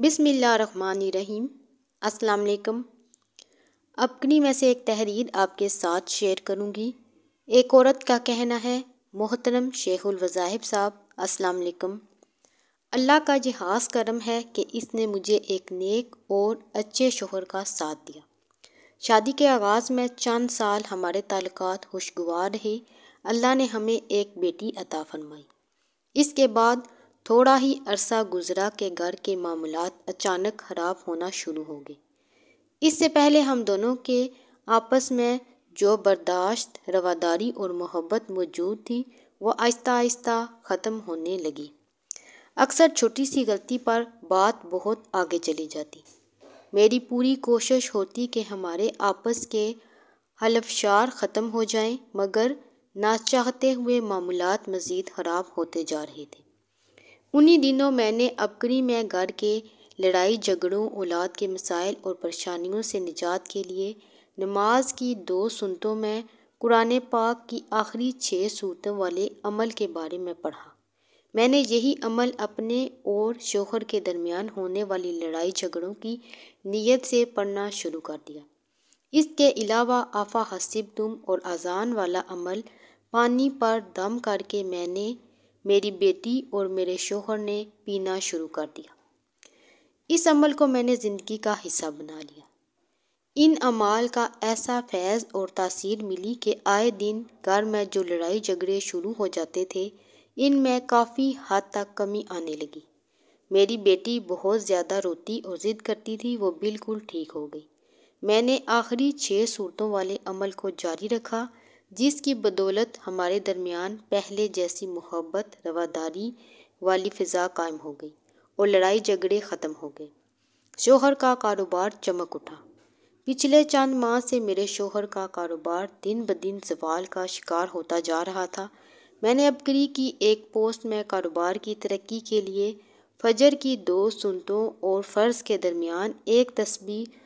बिसमीम् असलकम अपनी में से एक तहरीर आपके साथ शेयर करूंगी एक औरत का कहना है मोहतरम शेखुल साहब असलकम अल्लाह का ये खास करम है कि इसने मुझे एक नेक और अच्छे शोहर का साथ दिया शादी के आगाज़ में चंद साल हमारे ताल्लुक खुशगवार रहे अल्लाह ने हमें एक बेटी अता फरमाई इसके बाद थोड़ा ही अरसा गुज़रा के घर के मामलात अचानक ख़राब होना शुरू हो गए इससे पहले हम दोनों के आपस में जो बर्दाश्त रवादारी और मोहब्बत मौजूद थी वो आहिस्ता आहिस्ता ख़त्म होने लगी अक्सर छोटी सी गलती पर बात बहुत आगे चली जाती मेरी पूरी कोशिश होती कि हमारे आपस के हलफशार ख़त्म हो जाएं मगर ना चाहते हुए मामूलत मज़ीद ख़राब होते जा रहे थे उन्हीं दिनों मैंने अपनी में घर के लड़ाई झगड़ों औलाद के मसाइल और परेशानियों से निजात के लिए नमाज की दो सुनतों में कुरान पाक की आखिरी छः सूरतों वाले अमल के बारे में पढ़ा मैंने यही अमल अपने और शोहर के दरमियान होने वाली लड़ाई झगड़ों की नीयत से पढ़ना शुरू कर दिया इसके अलावा आफा हसीब तुम और अजान वाला अमल पानी पर दम करके मैंने मेरी बेटी और मेरे शोहर ने पीना शुरू कर दिया इस अमल को मैंने ज़िंदगी का हिस्सा बना लिया इन अमाल का ऐसा फैज़ और तासीर मिली कि आए दिन घर में जो लड़ाई झगड़े शुरू हो जाते थे इन में काफ़ी हद तक कमी आने लगी मेरी बेटी बहुत ज़्यादा रोती और ज़िद करती थी वो बिल्कुल ठीक हो गई मैंने आखिरी छः सूरतों वाले अमल को जारी रखा जिसकी बदौलत हमारे दरमियान पहले जैसी मोहब्बत रवादारी वाली फ़िज़ा कायम हो गई और लड़ाई झगड़े ख़त्म हो गए शोहर का कारोबार चमक उठा पिछले चंद माह से मेरे शोहर का कारोबार दिन ब दिन सवाल का शिकार होता जा रहा था मैंने अबकरी की एक पोस्ट में कारोबार की तरक्की के लिए फजर की दो सुनतों और फ़र्ज के दरमियान एक तस्वीर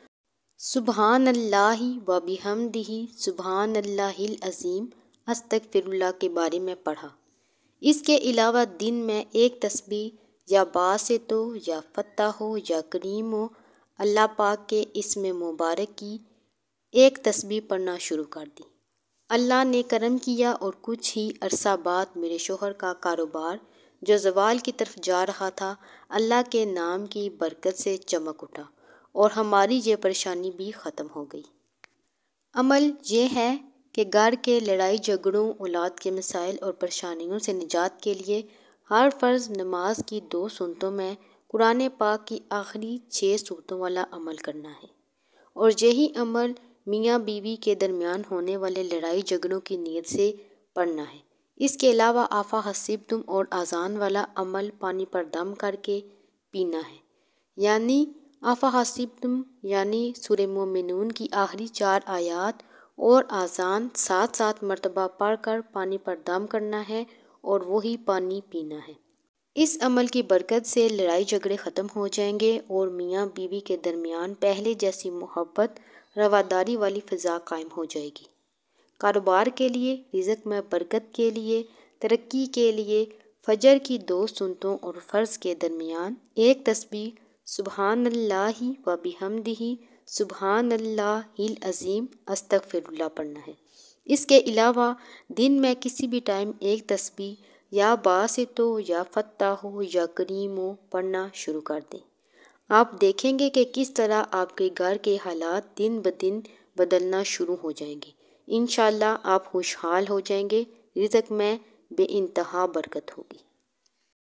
सुबहान अल्लाह व दही सुबहान अल्लाज़ीम फिरुल्ला के बारे में पढ़ा इसके अलावा दिन में एक तस्वीर या तो या फ़तः हो या करीम हो अल्लाह पाक के इसमें मुबारक की एक तस्वीर पढ़ना शुरू कर दी अल्लाह ने करम किया और कुछ ही अरसा बाद मेरे शोहर का कारोबार जो जवाल की तरफ जा रहा था अल्लाह के नाम की बरकत से चमक उठा और हमारी ये परेशानी भी ख़त्म हो गई अमल ये है कि घर के लड़ाई झगड़ों औलाद के मसाइल और परेशानियों से निजात के लिए हर फ़र्ज़ नमाज की दो सुनतों में कुरान पाक की आखिरी छः सूतों वाला अमल करना है और यही अमल मियाँ बीवी के दरमियान होने वाले लड़ाई झगड़ों की नीयत से पढ़ना है इसके अलावा आफा हसीब तुम और आज़ान वाला अमल पानी पर दम करके पीना है यानी आफ़ा हासिब तुम यानी सुर मोमिनून की आखिरी चार आयात और आज़ान सात सात मरतबा पढ़ कर पानी पर दम करना है और वही पानी पीना है इस अमल की बरकत से लड़ाई झगड़े ख़त्म हो जाएंगे और मियाँ बीवी के दरमियान पहले जैसी मोहब्बत रवादारी वाली फ़िज़ा कायम हो जाएगी कारोबार के लिए रिजक में बरकत के लिए तरक्की के लिए फजर की दो सुनतों और फ़र्ज़ के दरमियान एक तस्वीर सुबहान अल्लाह व हमदही सुबहान अल्लाजीम अज़ीम फिरुल्ला पढ़ना है इसके अलावा दिन में किसी भी टाइम एक तस्वीर या बासितो या फत्ता हो या करीम हो पढ़ना शुरू कर दें आप देखेंगे कि किस तरह आपके घर के हालात दिन ब दिन बदलना शुरू हो जाएंगे इन आप खुशहाल हो जाएंगे रिजक में बे बरकत होगी